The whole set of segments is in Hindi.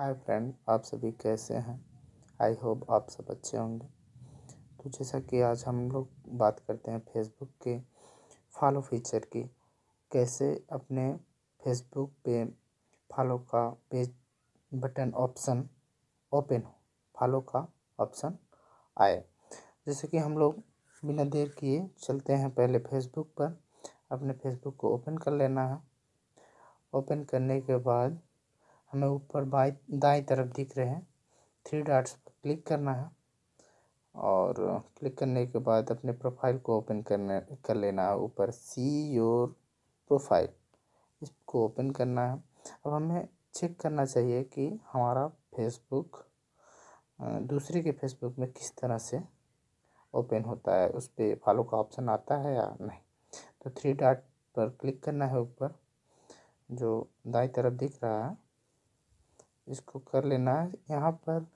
हाय फ्रेंड आप सभी कैसे हैं आई होप आप सब अच्छे होंगे तो जैसा कि आज हम लोग बात करते हैं फेसबुक के फॉलो फीचर की कैसे अपने फेसबुक पे फॉलो का पेज बटन ऑप्शन ओपन हो फॉलो का ऑप्शन आए जैसे कि हम लोग बिना देर किए चलते हैं पहले फेसबुक पर अपने फेसबुक को ओपन कर लेना है ओपन करने के बाद हमें ऊपर बाई दाई तरफ दिख रहे हैं थ्री डॉट्स पर क्लिक करना है और क्लिक करने के बाद अपने प्रोफाइल को ओपन करने कर लेना है ऊपर सी योर प्रोफाइल इसको ओपन करना है अब हमें चेक करना चाहिए कि हमारा फेसबुक दूसरे के फेसबुक में किस तरह से ओपन होता है उस पर फॉलो का ऑप्शन आता है या नहीं तो थ्री डॉट पर क्लिक करना है ऊपर जो दाई तरफ दिख रहा है इसको कर लेना है यहाँ पर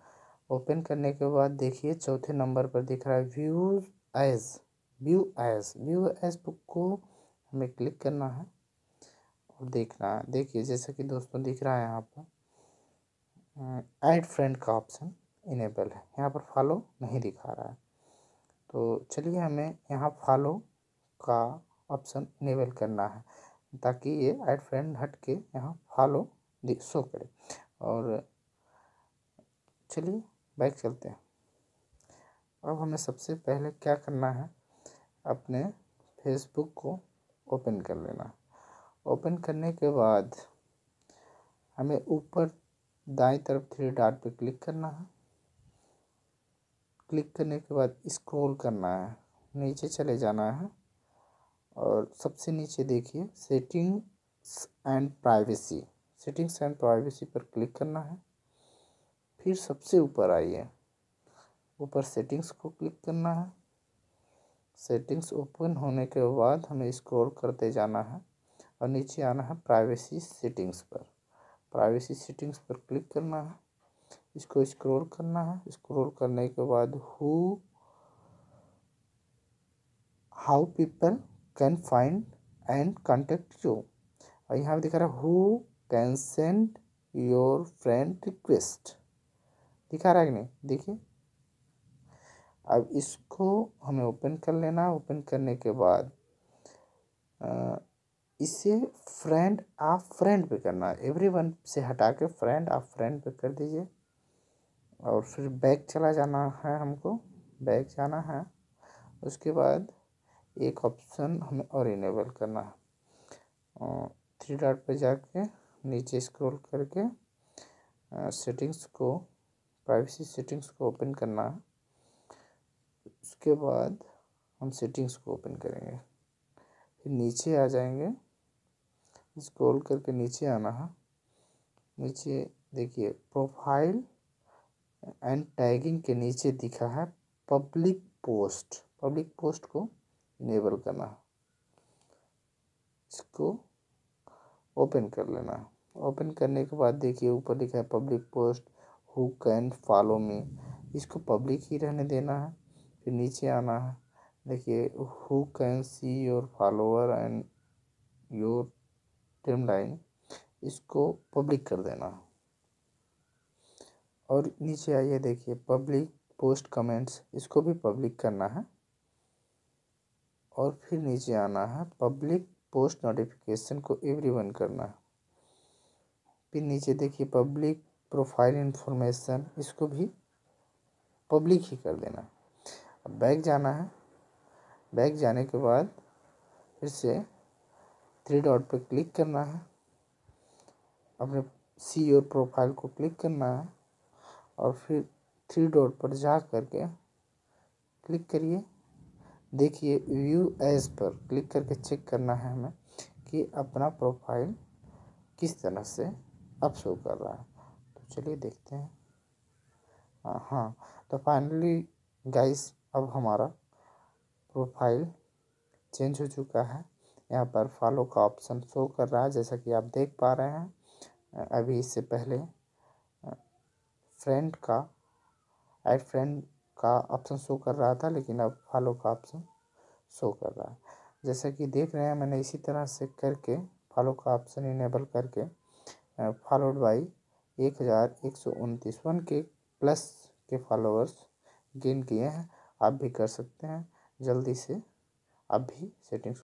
ओपन करने के बाद देखिए चौथे नंबर पर दिख रहा है view as view as view as book को हमें क्लिक करना है और देखना है देखिए जैसा कि दोस्तों दिख रहा है यहाँ पर ऐड फ्रेंड का ऑप्शन इनेबल है यहाँ पर फॉलो नहीं दिखा रहा है तो चलिए हमें यहाँ फॉलो का ऑप्शन इनेबल करना है ताकि ये ऐड फ्रेंड हट के यहाँ फॉलो शो करे और चलिए बाइक चलते हैं अब हमें सबसे पहले क्या करना है अपने फेसबुक को ओपन कर लेना ओपन करने के बाद हमें ऊपर दाएं तरफ थ्री डॉट पे क्लिक करना है क्लिक करने के बाद स्क्रॉल करना है नीचे चले जाना है और सबसे नीचे देखिए settings and privacy settings and privacy पर क्लिक करना है फिर सबसे ऊपर आइए ऊपर सेटिंग्स को क्लिक करना है सेटिंग्स ओपन होने के बाद हमें स्क्रॉल करते जाना है और नीचे आना है प्राइवेसी सेटिंग्स पर प्राइवेसी सेटिंग्स पर क्लिक करना है इसको स्क्रॉल करना है स्क्रॉल करने के बाद who how people can find and contact you और यहाँ पर दिखा रहा है who can send your friend request दिखा रहा है कि नहीं देखिए अब इसको हमें ओपन कर लेना ओपन करने के बाद इसे फ्रेंड आप फ्रेंड पे करना है एवरी वन से हटा के फ्रेंड आप फ्रेंड पे कर दीजिए और फिर बैग चला जाना है हमको बैग जाना है उसके बाद एक ऑप्शन हमें और इनेबल करना है थ्री डॉट पे जाके नीचे स्क्रॉल करके सेटिंग्स को प्राइवेसी सेटिंग्स को ओपन करना है उसके बाद हम सेटिंग्स को ओपन करेंगे फिर नीचे आ जाएंगे स्क्रॉल करके नीचे आना है नीचे देखिए प्रोफाइल एंड टैगिंग के नीचे दिखा है पब्लिक पोस्ट पब्लिक पोस्ट को इनेबल करना इसको ओपन कर लेना है ओपन करने के बाद देखिए ऊपर लिखा है public post who can follow me इसको पब्लिक ही रहने देना है फिर नीचे आना है देखिए who can see your follower and your timeline इसको पब्लिक कर देना है और नीचे आइए देखिए पब्लिक पोस्ट कमेंट्स इसको भी पब्लिक करना है और फिर नीचे आना है पब्लिक पोस्ट नोटिफिकेशन को एवरीवन करना है फिर नीचे देखिए पब्लिक प्रोफाइल इन्फॉर्मेशन इसको भी पब्लिक ही कर देना अब बैक जाना है बैक जाने के बाद फिर से थ्री डॉट पर क्लिक करना है अपने सी और प्रोफाइल को क्लिक करना है और फिर थ्री डॉट पर जा करके क्लिक करिए देखिए व्यू एज पर क्लिक करके चेक करना है हमें कि अपना प्रोफाइल किस तरह से अब शो कर रहा है तो चलिए देखते हैं हाँ तो फाइनली गाइस अब हमारा प्रोफाइल चेंज हो चुका है यहाँ पर फॉलो का ऑप्शन शो कर रहा है जैसा कि आप देख पा रहे हैं अभी इससे पहले फ्रेंड का एड फ्रेंड का ऑप्शन शो कर रहा था लेकिन अब फॉलो का ऑप्शन शो कर रहा है जैसा कि देख रहे हैं मैंने इसी तरह से करके फॉलो का ऑप्शन इनेबल करके फॉलोड uh, बाई एक हज़ार एक सौ उनतीस वन के प्लस के फॉलोअर्स गेन किए हैं आप भी कर सकते हैं जल्दी से आप भी सेटिंग्स